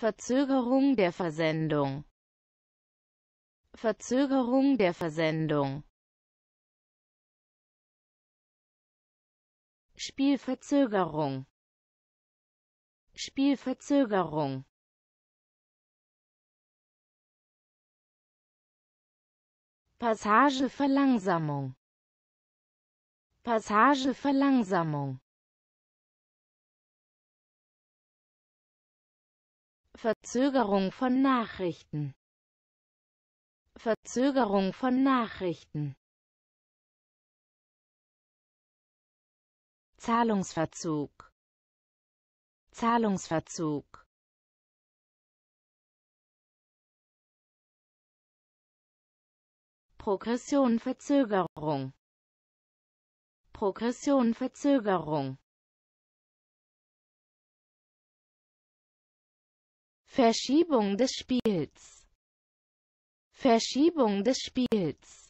Verzögerung der Versendung Verzögerung der Versendung Spielverzögerung Spielverzögerung Passageverlangsamung Passageverlangsamung Verzögerung von Nachrichten Verzögerung von Nachrichten Zahlungsverzug Zahlungsverzug Progression Verzögerung Progression Verzögerung Verschiebung des Spiels Verschiebung des Spiels